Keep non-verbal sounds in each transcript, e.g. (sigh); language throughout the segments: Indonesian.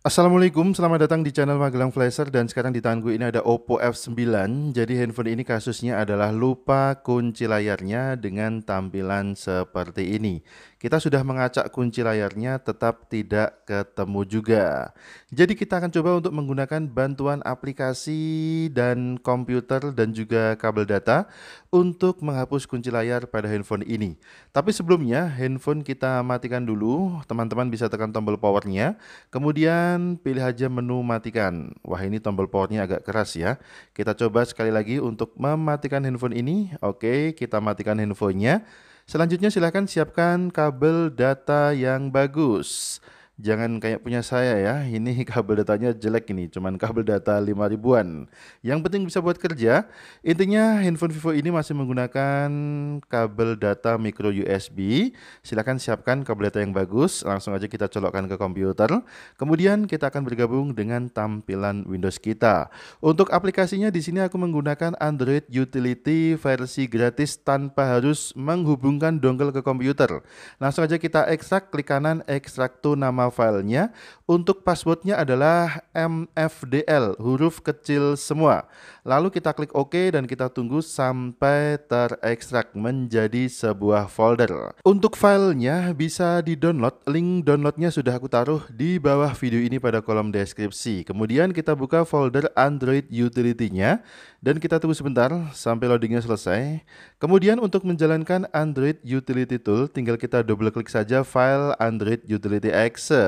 Assalamualaikum, selamat datang di channel Magelang Flasher dan sekarang di tangan gue ini ada Oppo F9 Jadi handphone ini kasusnya adalah lupa kunci layarnya dengan tampilan seperti ini Kita sudah mengacak kunci layarnya tetap tidak ketemu juga Jadi kita akan coba untuk menggunakan bantuan aplikasi dan komputer dan juga kabel data Untuk menghapus kunci layar pada handphone ini Tapi sebelumnya handphone kita matikan dulu Teman-teman bisa tekan tombol powernya Kemudian dan pilih aja menu matikan. Wah ini tombol powernya agak keras ya. Kita coba sekali lagi untuk mematikan handphone ini. Oke kita matikan handphonenya. Selanjutnya silahkan siapkan kabel data yang bagus. Jangan kayak punya saya ya, ini (laughs) kabel datanya jelek ini, cuman kabel data 5 ribuan. Yang penting bisa buat kerja. Intinya handphone Vivo ini masih menggunakan kabel data micro USB. Silahkan siapkan kabel data yang bagus, langsung aja kita colokkan ke komputer. Kemudian kita akan bergabung dengan tampilan Windows kita. Untuk aplikasinya di sini aku menggunakan Android Utility versi gratis tanpa harus menghubungkan dongle ke komputer. Langsung aja kita ekstrak, klik kanan ekstrak tuh nama filenya. Untuk passwordnya adalah mfdl, huruf kecil semua. Lalu kita klik OK dan kita tunggu sampai terekstrak menjadi sebuah folder. Untuk filenya bisa di-download, link downloadnya sudah aku taruh di bawah video ini pada kolom deskripsi. Kemudian kita buka folder Android Utility-nya dan kita tunggu sebentar sampai loadingnya selesai. Kemudian untuk menjalankan Android Utility Tool, tinggal kita double klik saja file Android Utility Exe.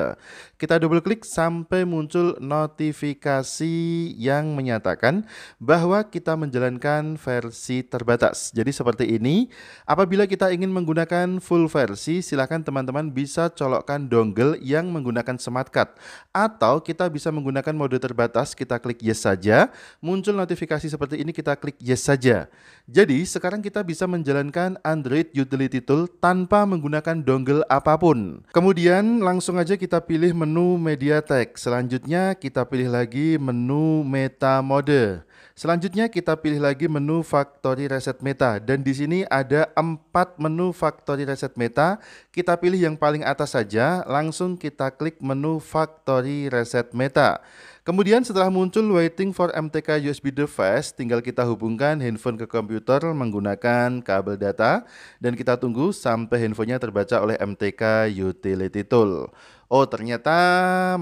Kita double klik sampai muncul notifikasi yang menyatakan bahwa kita menjalankan versi terbatas. Jadi seperti ini, apabila kita ingin menggunakan full versi, silakan teman-teman bisa colokkan dongle yang menggunakan smart card. Atau kita bisa menggunakan mode terbatas, kita klik yes saja. Muncul notifikasi seperti ini, kita klik yes saja. Jadi sekarang kita bisa menjalankan Android Utility Tool tanpa menggunakan dongle apapun. Kemudian langsung aja kita kita pilih menu MediaTek. Selanjutnya kita pilih lagi menu meta mode. Selanjutnya kita pilih lagi menu factory reset meta dan di sini ada empat menu factory reset meta. Kita pilih yang paling atas saja, langsung kita klik menu factory reset meta. Kemudian setelah muncul waiting for MTK USB device, tinggal kita hubungkan handphone ke komputer menggunakan kabel data dan kita tunggu sampai handphonenya terbaca oleh MTK utility tool. Oh, ternyata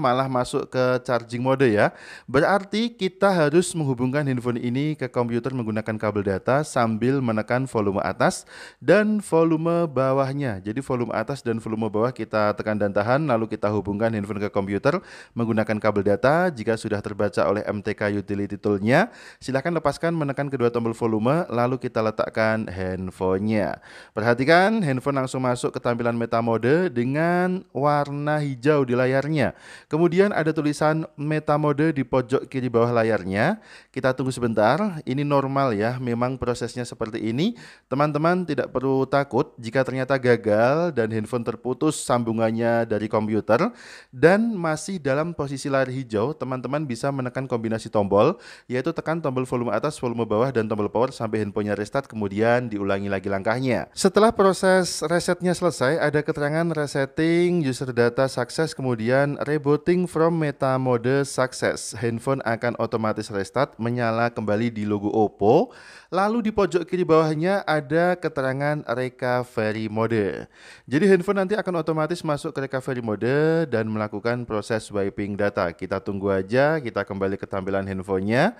malah masuk ke charging mode ya. Berarti kita harus menghubungkan handphone ini ke komputer menggunakan kabel data sambil menekan volume atas dan volume bawahnya. Jadi volume atas dan volume bawah kita tekan dan tahan lalu kita hubungkan handphone ke komputer menggunakan kabel data. Jika sudah terbaca oleh MTK utility toolnya, silahkan lepaskan menekan kedua tombol volume lalu kita letakkan handphonenya. Perhatikan handphone langsung masuk ke tampilan meta mode dengan warna hijau hijau di layarnya. Kemudian ada tulisan metamode di pojok kiri bawah layarnya. Kita tunggu sebentar, ini normal ya, memang prosesnya seperti ini. Teman-teman tidak perlu takut jika ternyata gagal dan handphone terputus sambungannya dari komputer. Dan masih dalam posisi layar hijau, teman-teman bisa menekan kombinasi tombol, yaitu tekan tombol volume atas, volume bawah, dan tombol power sampai handphonenya restart, kemudian diulangi lagi langkahnya. Setelah proses resetnya selesai, ada keterangan resetting user data saksi sukses kemudian rebooting from meta mode sukses Handphone akan otomatis restart menyala kembali di logo Oppo. Lalu di pojok kiri bawahnya ada keterangan recovery mode. Jadi handphone nanti akan otomatis masuk ke recovery mode dan melakukan proses wiping data. Kita tunggu aja, kita kembali ke tampilan handphonenya.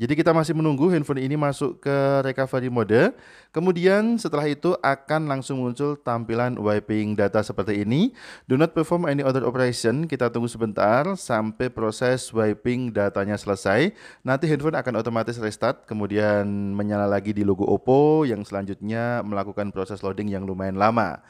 Jadi kita masih menunggu handphone ini masuk ke recovery mode. Kemudian setelah itu akan langsung muncul tampilan wiping data seperti ini. Do not perform any other operation. Kita tunggu sebentar sampai proses wiping datanya selesai. Nanti handphone akan otomatis restart, kemudian menyala lagi di logo Oppo yang selanjutnya melakukan proses loading yang lumayan lama.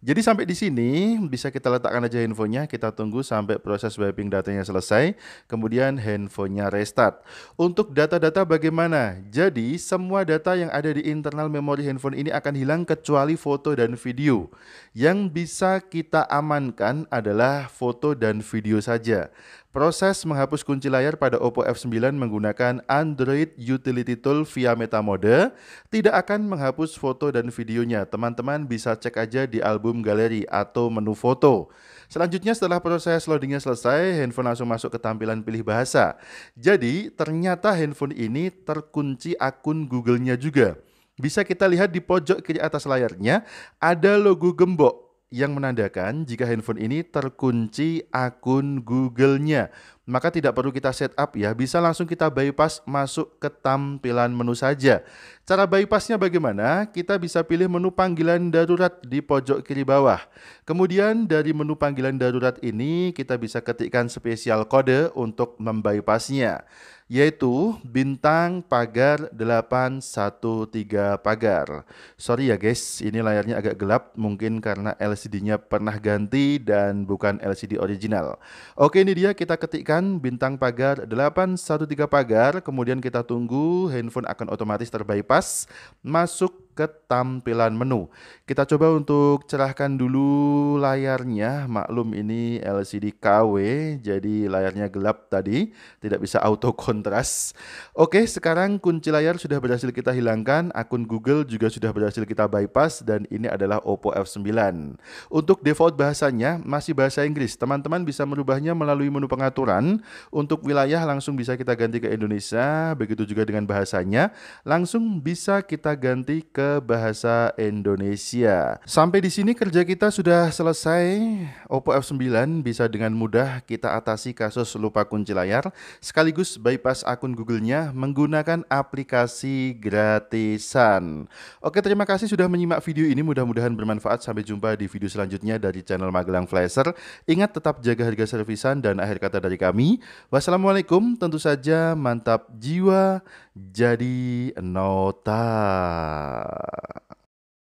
Jadi sampai di sini bisa kita letakkan aja handphonenya, kita tunggu sampai proses wiping datanya selesai, kemudian handphonenya restart. Untuk data-data bagaimana? Jadi semua data yang ada di internal memori handphone ini akan hilang kecuali foto dan video. Yang bisa kita amankan adalah foto dan video saja. Proses menghapus kunci layar pada Oppo F9 menggunakan Android Utility Tool via Metamode tidak akan menghapus foto dan videonya. Teman-teman bisa cek aja di album album galeri atau menu foto. Selanjutnya setelah proses loadingnya selesai, handphone langsung masuk ke tampilan pilih bahasa. Jadi ternyata handphone ini terkunci akun Google-nya juga. Bisa kita lihat di pojok kiri atas layarnya ada logo gembok yang menandakan jika handphone ini terkunci akun Google-nya maka tidak perlu kita setup ya, bisa langsung kita bypass masuk ke tampilan menu saja. Cara bypassnya bagaimana? Kita bisa pilih menu panggilan darurat di pojok kiri bawah. Kemudian dari menu panggilan darurat ini kita bisa ketikkan spesial kode untuk membypassnya, yaitu bintang pagar 813 pagar. Sorry ya guys, ini layarnya agak gelap mungkin karena LCD-nya pernah ganti dan bukan LCD original. Oke ini dia kita ketikkan bintang pagar 813 pagar, kemudian kita tunggu handphone akan otomatis terbypass, masuk ke tampilan menu. Kita coba untuk cerahkan dulu layarnya. Maklum ini LCD KW, jadi layarnya gelap tadi, tidak bisa auto kontras. Oke, sekarang kunci layar sudah berhasil kita hilangkan, akun Google juga sudah berhasil kita bypass dan ini adalah Oppo F9. Untuk default bahasanya masih bahasa Inggris. Teman-teman bisa merubahnya melalui menu pengaturan. Untuk wilayah langsung bisa kita ganti ke Indonesia, begitu juga dengan bahasanya langsung bisa kita ganti ke bahasa Indonesia. Sampai di sini kerja kita sudah selesai. Oppo F9 bisa dengan mudah kita atasi kasus lupa kunci layar sekaligus bypass akun Google-nya menggunakan aplikasi gratisan. Oke, terima kasih sudah menyimak video ini. Mudah-mudahan bermanfaat. Sampai jumpa di video selanjutnya dari channel Magelang Flasher. Ingat tetap jaga harga servisan dan akhir kata dari kami. Wassalamualaikum. Tentu saja mantap jiwa jadi nota. uh,